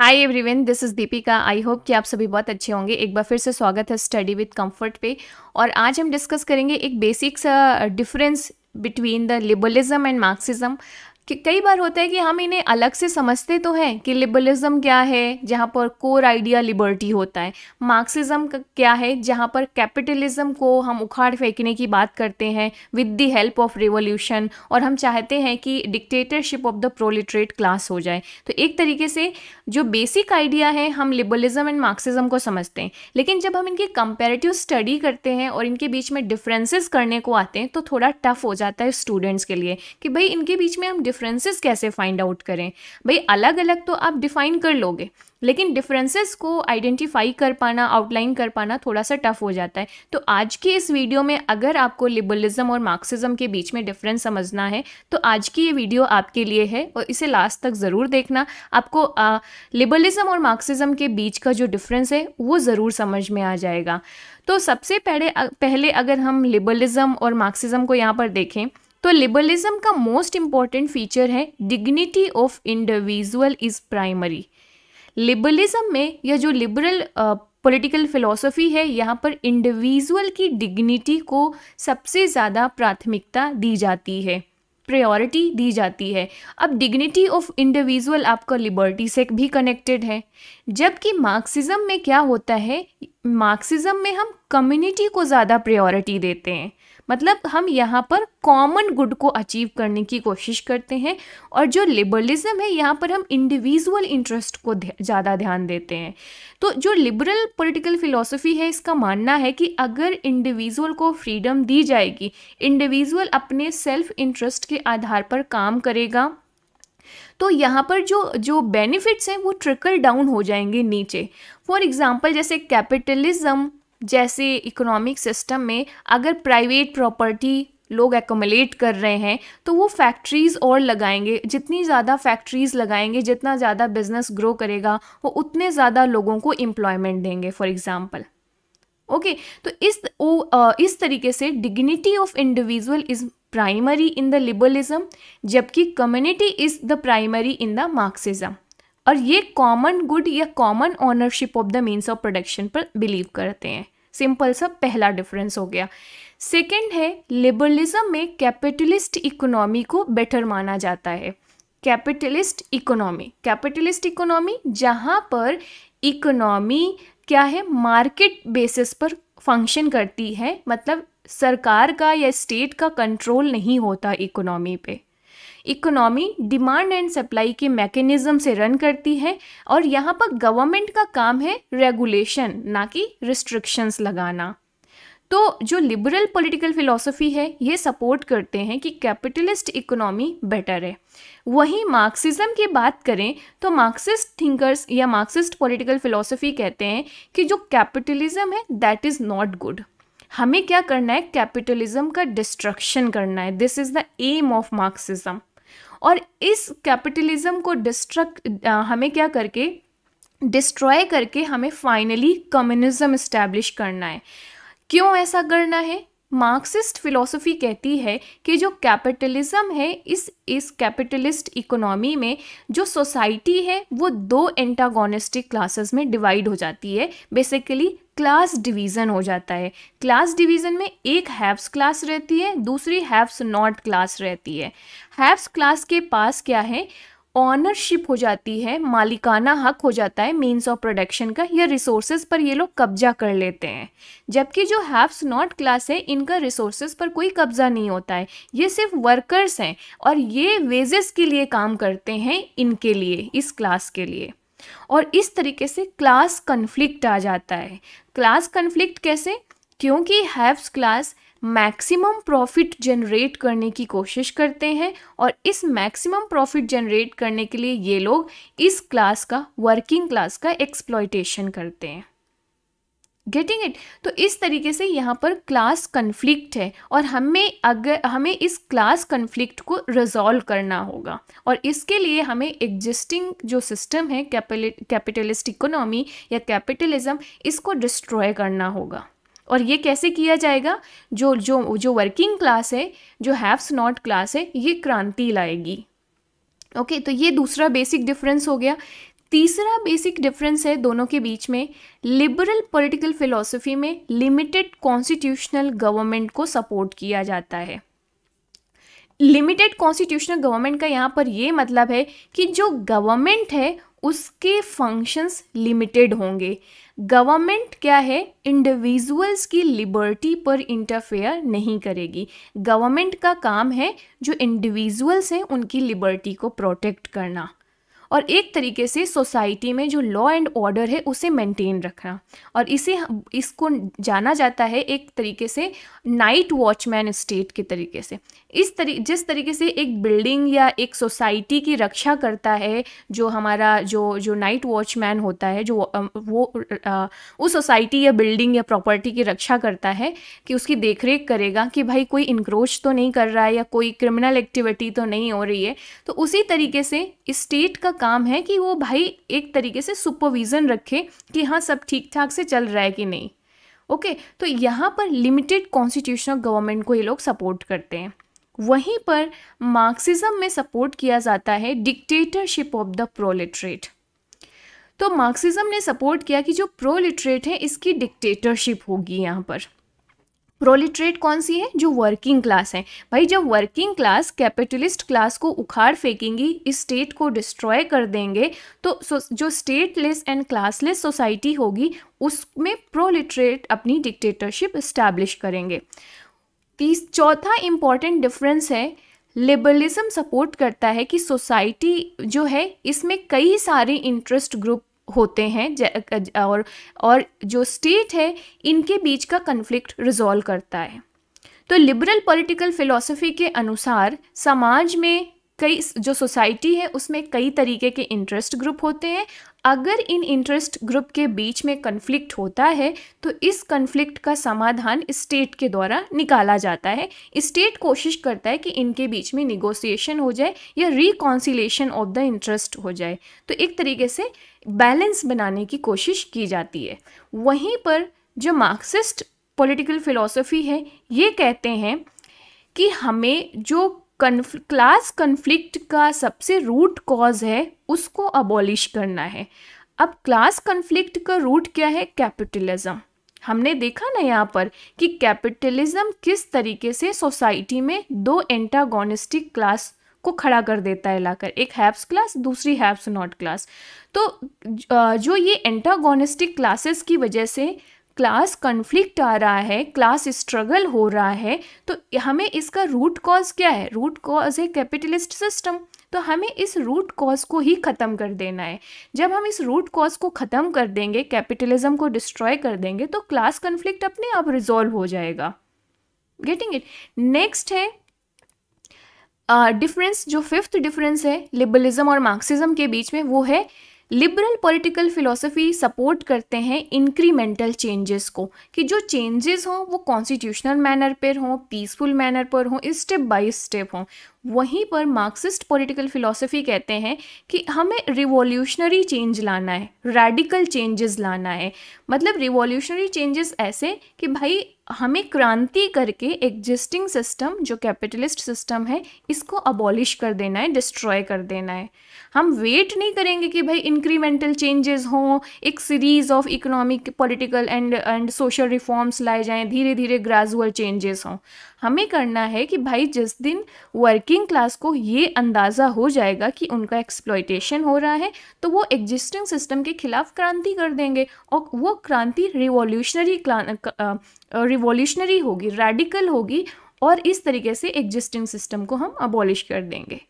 Hi everyone this is Deepika I hope कि आप सभी बहुत अच्छे होंगे एक बार फिर से स्वागत है स्टडी विद कंफर्ट पे और आज हम डिस्कस करेंगे एक बेसिक सा difference between the liberalism and Marxism कई बार होता है कि हम इन्हें अलग से समझते तो हैं कि लिबरलिज्म क्या है जहाँ पर कोर आइडिया लिबर्टी होता है मार्क्सिज्म क्या है जहाँ पर कैपिटलिज्म को हम उखाड़ फेंकने की बात करते हैं with the help of revolution और हम चाहते हैं कि dictatorship of the proletariat class हो जाए तो एक तरीके से जो बेसिक आइडिया है हम लिबरलिज्म एंड मार्क्सिज्म को समझते हैं लेकिन जब हम इनकी कंपेरेटिव स्टडी करते हैं और इनके बीच में डिफरेंसेस करने को आते हैं तो थोड़ा टफ हो जाता है स्टूडेंट्स के लिए कि भाई इनके बीच में हम डिफरेंसेस कैसे फाइंड आउट करें भाई अलग अलग तो आप डिफाइन कर लोगे लेकिन डिफरेंसेस को आइडेंटिफाई कर पाना आउटलाइन कर पाना थोड़ा सा टफ हो जाता है तो आज की इस वीडियो में अगर आपको लिबरलिज्म और मार्क्सिज्म के बीच में डिफरेंस समझना है तो आज की ये वीडियो आपके लिए है और इसे लास्ट तक ज़रूर देखना आपको लिबरलिज्म और मार्क्सिज्म के बीच का जो डिफरेंस है वो ज़रूर समझ में आ जाएगा तो सबसे पहले पहले अगर हम लिबरलिज्म और मार्क्सिज्म को यहाँ पर देखें तो लिबरलिज्म का मोस्ट इम्पॉर्टेंट फीचर है dignity of individual is primary liberalism में यह जो लिबरल पॉलिटिकल फिलॉसफी है यहाँ पर इंडिविजुअल की डिग्निटी को सबसे ज़्यादा प्राथमिकता दी जाती है प्रायोरिटी दी जाती है अब डिग्निटी ऑफ इंडिविजुअल आपका लिबर्टी से भी कनेक्टेड है जबकि मार्क्सिज्म में क्या होता है मार्क्सिज्म में हम कम्युनिटी को ज़्यादा प्रायोरिटी देते हैं मतलब हम यहाँ पर कॉमन गुड को अचीव करने की कोशिश करते हैं और जो लिबरलिज्म है यहाँ पर हम इंडिविजुअल इंटरेस्ट को ज़्यादा ध्यान देते हैं तो जो लिबरल पॉलिटिकल फिलॉसफी है इसका मानना है कि अगर इंडिविजुअल को फ्रीडम दी जाएगी इंडिविजुअल अपने सेल्फ इंटरेस्ट के आधार पर काम करेगा तो यहाँ पर जो जो बेनिफिट्स हैं वो ट्रिकल डाउन हो जाएंगे नीचे फॉर एग्ज़ाम्पल जैसे कैपिटलिज्म जैसे इकोनॉमिक सिस्टम में अगर प्राइवेट प्रॉपर्टी लोग एकोमलेट कर रहे हैं तो वो फैक्ट्रीज़ और लगाएंगे जितनी ज़्यादा फैक्ट्रीज़ लगाएंगे जितना ज़्यादा बिजनेस ग्रो करेगा वो उतने ज़्यादा लोगों को एम्प्लॉयमेंट देंगे फॉर एग्ज़ाम्पल ओके तो इस ओ, इस तरीके से dignity of individual is primary in the liberalism जबकि community is the primary in the Marxism और ये कॉमन गुड या common ownership of the means of production पर बिलीव करते हैं सिंपल सा पहला डिफरेंस हो गया सेकेंड है लिबरलिज्म में कैपिटलिस्ट इकोनॉमी को बेटर माना जाता है कैपिटलिस्ट इकोनॉमी कैपिटलिस्ट इकोनॉमी जहाँ पर इकोनॉमी क्या है मार्केट बेसिस पर फंक्शन करती है मतलब सरकार का या स्टेट का कंट्रोल नहीं होता इकोनॉमी पे इकोनॉमी डिमांड एंड सप्लाई के मैकेनिज्म से रन करती है और यहाँ पर गवर्नमेंट का काम है रेगुलेशन ना कि रिस्ट्रिक्शंस लगाना तो जो लिबरल पॉलिटिकल फिलॉसफी है ये सपोर्ट करते हैं कि कैपिटलिस्ट इकोनॉमी बेटर है वहीं मार्क्सिज्म की बात करें तो मार्क्सिस्ट थिंकर्स या मार्क्सिस्ट पॉलिटिकल फिलॉसफी कहते हैं कि जो कैपिटलिज्म है दैट इज़ नॉट गुड हमें क्या करना है कैपिटलिज्म का डिस्ट्रक्शन करना है this is the aim of Marxism और इस कैपिटलिज्म को डिस्ट्रक्ट हमें क्या करके डिस्ट्रॉय करके हमें फाइनली कम्युनिज्म इस्टेब्लिश करना है क्यों ऐसा करना है मार्क्सिस्ट फिलॉसफी कहती है कि जो कैपिटलिज्म है इस इस कैपिटलिस्ट इकोनॉमी में जो सोसाइटी है वो दो एंटागोनिस्टिक क्लासेस में डिवाइड हो जाती है बेसिकली क्लास डिवीज़न हो जाता है क्लास डिवीज़न में एक हैव्स क्लास रहती है दूसरी हैव्स नॉट क्लास रहती है हैव्स क्लास के पास क्या है ऑनरशिप हो जाती है मालिकाना हक हो जाता है मीन्स ऑफ प्रोडक्शन का या रिसोर्स पर ये लोग कब्जा कर लेते हैं जबकि जो हैव्स नॉट क्लास है इनका रिसोर्स पर कोई कब्जा नहीं होता है ये सिर्फ वर्कर्स हैं और ये वेजेस के लिए काम करते हैं इनके लिए इस क्लास के लिए और इस तरीके से क्लास कन्फ्लिक्ट आ जाता है क्लास कन्फ्लिक्ट कैसे क्योंकि haves class maximum profit generate करने की कोशिश करते हैं और इस मैक्सिमम प्रॉफिट जनरेट करने के लिए ये लोग इस क्लास का वर्किंग क्लास का एक्सप्लॉयटेशन करते हैं गेटिंग इट तो इस तरीके से यहाँ पर क्लास कन्फ्लिक्ट है और हमें अगर हमें इस क्लास कन्फ्लिक्ट को रिजॉल्व करना होगा और इसके लिए हमें एग्जिस्टिंग जो सिस्टम है कैपिटलिस्ट इकोनॉमी या कैपिटलिज्म इसको डिस्ट्रॉय करना होगा और ये कैसे किया जाएगा जो जो जो वर्किंग क्लास है जो हैव्स नॉट क्लास है ये क्रांति लाएगी ओके okay, तो ये दूसरा बेसिक डिफरेंस हो गया तीसरा बेसिक डिफरेंस है दोनों के बीच में लिबरल पॉलिटिकल फिलॉसफी में लिमिटेड कॉन्स्टिट्यूशनल गवर्नमेंट को सपोर्ट किया जाता है लिमिटेड कॉन्स्टिट्यूशनल गवर्नमेंट का यहाँ पर ये मतलब है कि जो गवर्नमेंट है उसके फंक्शंस लिमिटेड होंगे गवर्नमेंट क्या है इंडिविजुअल्स की लिबर्टी पर इंटरफेयर नहीं करेगी गवर्नमेंट का काम है जो इंडिविजुअल्स हैं उनकी लिबर्टी को प्रोटेक्ट करना और एक तरीके से सोसाइटी में जो लॉ एंड ऑर्डर है उसे मेंटेन रखना और इसे इसको जाना जाता है एक तरीके से नाइट वॉचमैन स्टेट के तरीके से इस तरी जिस तरीके से एक बिल्डिंग या एक सोसाइटी की रक्षा करता है जो हमारा जो जो नाइट वॉचमैन होता है जो वो उस सोसाइटी या बिल्डिंग या प्रॉपर्टी की रक्षा करता है कि उसकी देखरेख करेगा कि भाई कोई इंक्रोच तो नहीं कर रहा है या कोई क्रिमिनल एक्टिविटी तो नहीं हो रही है तो उसी तरीके से स्टेट का काम है कि वो भाई एक तरीके से सुपरविज़न रखे कि हाँ सब ठीक ठाक से चल रहा है कि नहीं ओके okay, तो यहाँ पर लिमिटेड कॉन्स्टिट्यूशनल गवर्नमेंट को ये लोग सपोर्ट करते हैं वहीं पर मार्क्सिज्म में सपोर्ट किया जाता है डिक्टेटरशिप ऑफ द प्रोलिटरेट तो मार्क्सिज्म ने सपोर्ट किया कि जो प्रोलिटरेट है इसकी डिक्टेटरशिप होगी यहाँ पर प्रोलिट्रेट कौन सी है जो वर्किंग क्लास है भाई जब वर्किंग क्लास कैपिटलिस्ट क्लास को उखाड़ फेंकेंगी इस स्टेट को डिस्ट्रॉय कर देंगे तो जो स्टेटलेस एंड क्लासलेस सोसाइटी होगी उसमें प्रोलिट्रेट अपनी डिक्टेटरशिप इस्टेब्लिश करेंगे तीस चौथा इम्पॉर्टेंट डिफरेंस है लिबरलिज्म सपोर्ट करता है कि सोसाइटी जो है इसमें कई सारे इंटरेस्ट ग्रुप होते हैं और और जो स्टेट है इनके बीच का कन्फ्लिक्ट रिजॉल्व करता है तो लिबरल पॉलिटिकल फिलॉसफी के अनुसार समाज में कई जो सोसाइटी है उसमें कई तरीके के इंटरेस्ट ग्रुप होते हैं अगर इन इंटरेस्ट ग्रुप के बीच में कन्फ्लिक्ट होता है तो इस कन्फ्लिक्ट का समाधान स्टेट के द्वारा निकाला जाता है स्टेट कोशिश करता है कि इनके बीच में निगोसिएशन हो जाए या रिकॉन्सिलेशन ऑफ द इंटरेस्ट हो जाए तो एक तरीके से बैलेंस बनाने की कोशिश की जाती है वहीं पर जो मार्क्सिस्ट पॉलिटिकल फिलॉसफी है ये कहते हैं कि हमें जो कन्फ क्लास कन्फ्लिक्ट का सबसे रूट कॉज है उसको अबॉलिश करना है अब क्लास कन्फ्लिक्ट का रूट क्या है कैपिटलिज्म हमने देखा ना यहाँ पर कि कैपिटलिज्म किस तरीके से सोसाइटी में दो एंटागोनिस्टिक क्लास को खड़ा कर देता है लाकर एक हैप्स क्लास दूसरी हैप्स नॉट क्लास तो जो ये एंटागोनिस्टिक क्लासेस की वजह से क्लास कन्फ्लिक्ट आ रहा है क्लास स्ट्रगल हो रहा है तो हमें इसका रूट कॉज क्या है रूट कॉज है कैपिटलिस्ट सिस्टम तो हमें इस रूट कॉज को ही ख़त्म कर देना है जब हम इस रूट कॉज को ख़त्म कर देंगे कैपिटलिज्म को डिस्ट्रॉय कर देंगे तो क्लास कन्फ्लिक्ट अपने आप रिजॉल्व हो जाएगा गेटिंग इट नेक्स्ट है डिफरेंस जो फिफ्थ डिफरेंस है लिबरलिज्म और मार्क्सिज्म के बीच में वो है लिबरल पॉलिटिकल फिलोसफी सपोर्ट करते हैं इंक्रीमेंटल चेंजेस को कि जो चेंजेस हों वो कॉन्स्टिट्यूशनल मैनर पर हों पीसफुल मैनर पर हों स्टेप बाय स्टेप हों वहीं पर मार्क्सिस्ट पॉलिटिकल फिलॉसफी कहते हैं कि हमें रिवॉल्यूशनरी चेंज लाना है रेडिकल चेंजेस लाना है मतलब रिवॉल्यूशनरी चेंजेस ऐसे कि भाई हमें क्रांति करके एग्जिस्टिंग सिस्टम जो कैपिटलिस्ट सिस्टम है इसको अबॉलिश कर देना है डिस्ट्रॉय कर देना है हम वेट नहीं करेंगे कि भाई इंक्रीमेंटल चेंजेस हों एक series of economic political and and social reforms लाए जाएं धीरे धीरे ग्रेजुअल चेंजेस हों हमें करना है कि भाई जिस दिन वर्क वर्किंग क्लास को ये अंदाज़ा हो जाएगा कि उनका एक्सप्लॉयटेशन हो रहा है तो वो एग्जिस्टिंग सिस्टम के खिलाफ क्रांति कर देंगे और वो क्रांति रिवॉल्यूशनरी रिवॉल्यूशनरी होगी रेडिकल होगी और इस तरीके से एग्जिस्टिंग सिस्टम को हम अबॉलिश कर देंगे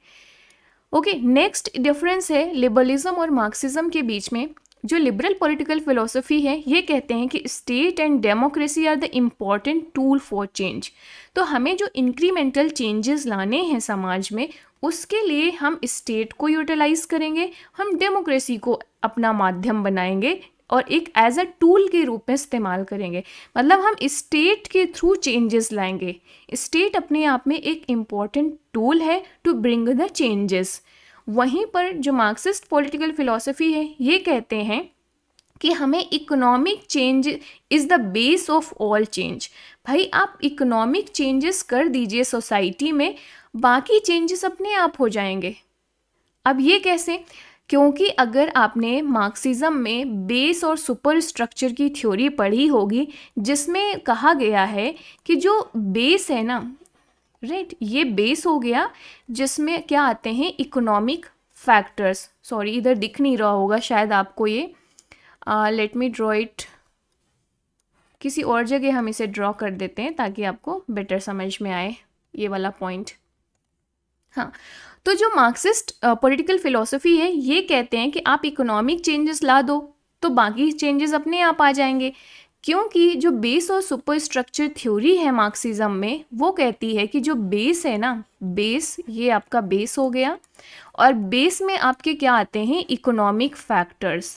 ओके नेक्स्ट डिफरेंस है लिबरलिज्म और मार्क्सिज्म के बीच में जो लिबरल पॉलिटिकल फिलोसफी है ये कहते हैं कि state and democracy are the important tool for change तो हमें जो इंक्रीमेंटल चेंजेस लाने हैं समाज में उसके लिए हम स्टेट को यूटिलाइज करेंगे हम डेमोक्रेसी को अपना माध्यम बनाएंगे और एक एज अ टूल के रूप में इस्तेमाल करेंगे मतलब हम स्टेट के थ्रू चेंजेस लाएंगे स्टेट अपने आप में एक इम्पॉर्टेंट टूल है टू ब्रिंग द चेंजेस वहीं पर जो मार्क्सिस्ट पॉलिटिकल फिलॉसफी है ये कहते हैं कि हमें economic change is the base of all change भाई आप इकोनॉमिक चेंजेस कर दीजिए सोसाइटी में बाकी चेंजेस अपने आप हो जाएंगे अब ये कैसे क्योंकि अगर आपने मार्क्सिज्म में बेस और सुपर स्ट्रक्चर की थ्योरी पढ़ी होगी जिसमें कहा गया है कि जो बेस है ना राइट right? ये बेस हो गया जिसमें क्या आते हैं इकोनॉमिक फैक्टर्स सॉरी इधर दिख नहीं रहा होगा शायद आपको ये लेट मी ड्रॉ इट किसी और जगह हम इसे ड्रॉ कर देते हैं ताकि आपको बेटर समझ में आए ये वाला पॉइंट हाँ तो जो मार्क्सिस्ट पॉलिटिकल फिलोसफी है ये कहते हैं कि आप इकोनॉमिक चेंजेस ला दो तो बाकी चेंजेस अपने आप आ जाएंगे क्योंकि जो बेस और सुपर स्ट्रक्चर थ्योरी है मार्क्सिज्म में वो कहती है कि जो बेस है ना बेस ये आपका बेस हो गया और बेस में आपके क्या आते हैं इकोनॉमिक फैक्टर्स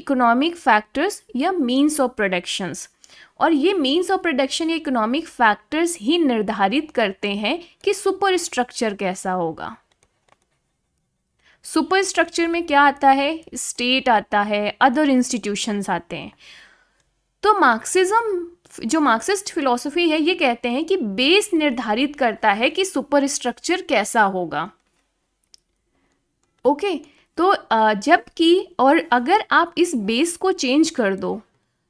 इकोनॉमिक फैक्टर्स या मीन्स ऑफ प्रोडक्शंस और ये मीन्स ऑफ प्रोडक्शन या इकोनॉमिक फैक्टर्स ही निर्धारित करते हैं कि सुपर स्ट्रक्चर कैसा होगा सुपर स्ट्रक्चर में क्या आता है स्टेट आता है अदर इंस्टीट्यूशंस आते हैं तो मार्क्सिज्म जो मार्क्सिस्ट फिलोसफी है ये कहते हैं कि बेस निर्धारित करता है कि सुपर स्ट्रक्चर कैसा होगा ओके okay, तो जबकि और अगर आप इस बेस को चेंज कर दो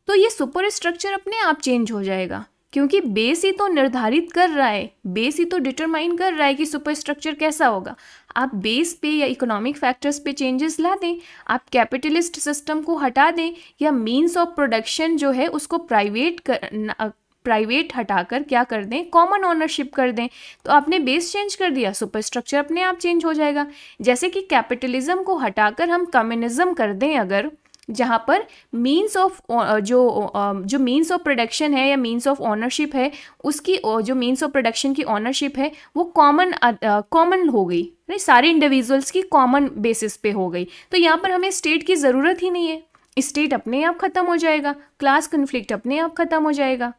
तो ये सुपर स्ट्रक्चर अपने आप चेंज हो जाएगा क्योंकि बेस ही तो निर्धारित कर रहा है बेस ही तो डिटरमाइन कर रहा है कि सुपर स्ट्रक्चर कैसा होगा आप बेस पे या इकोनॉमिक फैक्टर्स पे चेंजेस ला दें आप कैपिटलिस्ट सिस्टम को हटा दें या मीन्स ऑफ प्रोडक्शन जो है उसको प्राइवेट कर प्राइवेट हटाकर क्या कर दें कॉमन ओनरशिप कर दें तो आपने बेस चेंज कर दिया सुपर स्ट्रक्चर अपने आप चेंज हो जाएगा जैसे कि कैपिटलिज्म को हटाकर हम कम्युनिज्म कर दें अगर जहाँ पर मीन्स ऑफ uh, जो um, जो मीन्स ऑफ प्रोडक्शन है या मीन्स ऑफ ऑनरशिप है उसकी uh, जो मीन्स ऑफ प्रोडक्शन की ऑनरशिप है वो कॉमन कॉमन uh, हो गई नहीं सारे इंडिविजुअल्स की कॉमन बेसिस पे हो गई तो यहाँ पर हमें स्टेट की ज़रूरत ही नहीं है स्टेट अपने आप ख़त्म हो जाएगा क्लास कन्फ्लिक्ट अपने आप ख़त्म हो जाएगा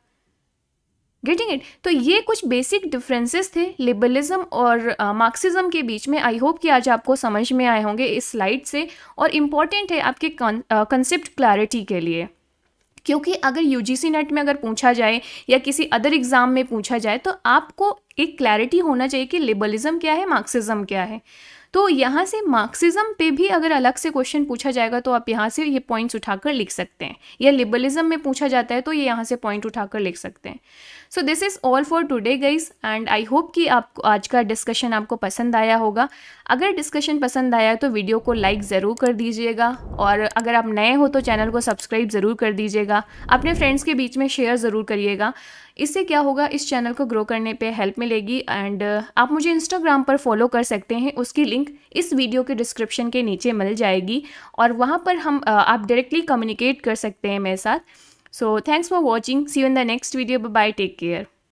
गेटिंग इट तो ये कुछ बेसिक डिफरेंसेस थे लिबरलिज्म और मार्क्सिज्म uh, के बीच में आई होप कि आज आपको समझ में आए होंगे इस स्लाइड से और इम्पॉर्टेंट है आपके कंसेप्ट क्लैरिटी uh, के लिए क्योंकि अगर यू जी नेट में अगर पूछा जाए या किसी अदर एग्ज़ाम में पूछा जाए तो आपको एक क्लैरिटी होना चाहिए कि लिबरलिज्म क्या है मार्क्सिज्म क्या है तो यहाँ से मार्क्सिज्म पे भी अगर अलग से क्वेश्चन पूछा जाएगा तो आप यहाँ से ये पॉइंट्स उठाकर लिख सकते हैं या लिबरलिज्म में पूछा जाता है तो ये यहाँ से पॉइंट उठाकर लिख सकते हैं so this is all for today guys and I hope कि आपको आज का डिस्कशन आपको पसंद आया होगा अगर डिस्कशन पसंद आया तो वीडियो को लाइक ज़रूर कर दीजिएगा और अगर आप नए हो तो चैनल को सब्सक्राइब ज़रूर कर दीजिएगा अपने फ्रेंड्स के बीच में शेयर ज़रूर करिएगा इससे क्या होगा इस चैनल को ग्रो करने पे हेल्प मिलेगी एंड uh, आप मुझे इंस्टाग्राम पर फॉलो कर सकते हैं उसकी लिंक इस वीडियो के डिस्क्रिप्शन के नीचे मिल जाएगी और वहाँ पर हम uh, आप डायरेक्टली कम्युनिकेट कर सकते हैं मेरे साथ So thanks for watching. See you in the next video. Bye bye. Take care.